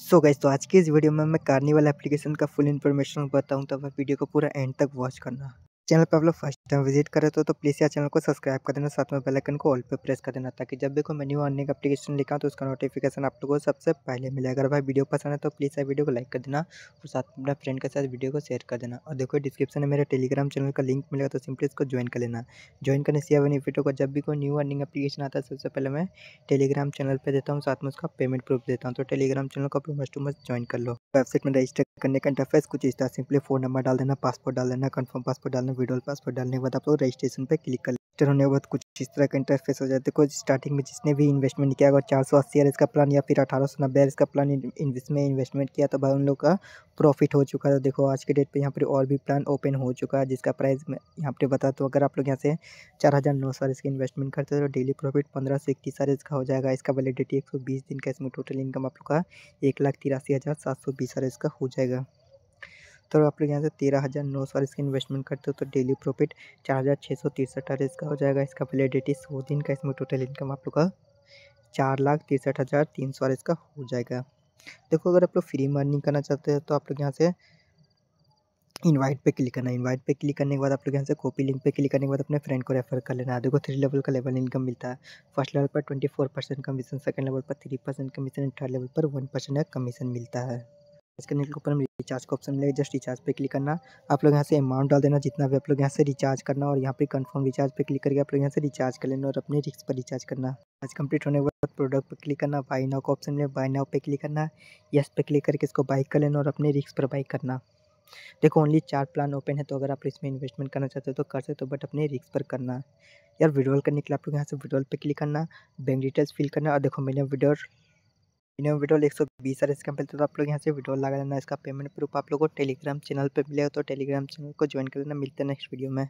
सो so तो आज की इस वीडियो में मैं कार्निवल एप्लीकेशन का फुल इन्फॉर्मेशन बताऊँ तो आप वीडियो को पूरा एंड तक वॉच करना चैनल पर आप लोग फर्स्ट टाइम विजिट करें तो, तो प्लीज़ यार चैनल को सब्सक्राइब कर देना साथ में बेल आइकन को ऑल पे प्रेस कर देना ताकि जब भी कोई मैं न्यू अर्निंग एप्लीकेशन लिखा तो उसका नोटिफिकेशन आप लोगों को सबसे पहले मिले अगर भाई वीडियो पसंद है तो प्लीज़ यार वीडियो को लाइक कर देना और साथ में अपना फ्रेंड के साथ वीडियो को शेयर कर देना और देखो डिस्क्रिप्शन में मेरा टेलीग्राम चैनल का लिंक मिलेगा तो सिंपली इसको ज्वाइन कर लेना ज्वाइन करने से बेनिफिट होगा जब भी कोई न्यू अर्निंग एप्लीकेशन आता है सबसे पहले मैं टेलीग्राम चैनल पर देता हूँ साथ में उसका पेमेंट प्रूफ देता हूँ तो टेलीग्राम चैनल को आप लोग मस्ट टू मस्ट ज्वाइन कर लो वेबसाइट में रजिस्टर करने का इंटरफेस कुछ इस तरह सिंपली फोन नंबर डाल देना पासपोर्ट डाल देना कन्फर्म पासपोर्ट डालना वीडियो पासपोर्ट डालने के बाद आप लोग रजिस्ट्रेशन पर क्लिक कर लेटर होने के बाद कुछ इस तरह का इंटरफेस हो जाता है कुछ स्टार्टिंग में जिसने भी इन्वेस्टमेंट किया अगर चार सौ अस्सी का प्लान या फिर अठारह सौ नब्बे का प्लान इसमें इन्वेस्टमेंट किया तो भाई उन लोग का प्रॉफिट हो चुका है तो देखो आज के डेट पे यहाँ पर और भी प्लान ओपन हो चुका है जिसका प्राइस मैं यहाँ पर बता तो अगर आप लोग यहाँ से चार हज़ार नौ सौ इसकी इन्वेस्टमेंट करते हो तो डेली प्रॉफिट पंद्रह सौ इक्कीस हजार का हो जाएगा इसका वैलिडिटी एक सौ बीस दिन का इसमें टोटल इनकम आप लोग का एक लाख तिरासी हज़ार सात सौ बीस हजार इसका हो जाएगा जाएगा तो आप लोग यहाँ से तेरह हज़ार नौ सौ इसका इन्वेस्टमेंट करते हो तो डेली प्रॉफिट चार हज़ार छः सौ तिरसठ हज़ार इसका हो जाएगा इसका वैलिडिटी सौ दिन का इसमें टोटल इनकम आप लोग का चार लाख तिरसठ हज़ार तीन सौ इसका हो जाएगा देखो अगर आप लोग फ्री में अर्निंग करना चाहते हैं तो आप लोग यहाँ से इनवाइट पे क्लिक करना इनवाइट पे क्लिक करने के बाद आप लोग यहाँ से कॉपी लिंक पे क्लिक करने के बाद अपने फ्रेंड को रेफर कर लेना देखो थ्री लेवल का लेवल इनकम मिलता है फर्स्ट लेवल पर twenty four percent commission second level पर three percent commission third level पर वन परसेंट कमीशन मिलता है इसके के ऊपर में रिचार्ज का ऑप्शन मिलेगा जस्ट रिचार्ज पे क्लिक करना आप लोग यहाँ से अमाउंट डाल देना जितना भी आप लोग यहाँ से रिचार्ज करना और यहाँ पे कंफर्म रिचार्ज पे क्लिक करके आप लोग यहाँ से रिचार्ज कर लेना और अपने रिक्स पर रिचार्ज करना आज कंप्लीट होने के बाद प्रोडक्ट पर क्लिक करना बाई नाव का ऑप्शन मिलेगा बाई नाव पे क्लिक करना यस पे क्लिक करके इसको बाइक कर लेना और अपने रिक्स पर बाइक करना देखो ओनली चार प्लान ओपन है तो अगर आप इसमें इन्वेस्टमेंट करना चाहते हो तो कर सकते हो बट अपने रिक्स पर करना यार विड्रॉल करने के लिए आप लोग यहाँ से विड्रॉल पे क्लिक करना बैंक डिटेल्स फिल करना और देखो मैंने विड्रॉल मिनिमम विड्रॉल एक सौ बीस आर इसका मिलता है तो आप लोग यहाँ से विड्रॉल लगा लेना इसका पेमेंट प्रूफ आप लोग को टेलीग्राम चैनल पर मिलेगा तो टेलीग्राम चैनल को ज्वाइन कर लेना मिलते हैं नेक्स्ट वीडियो में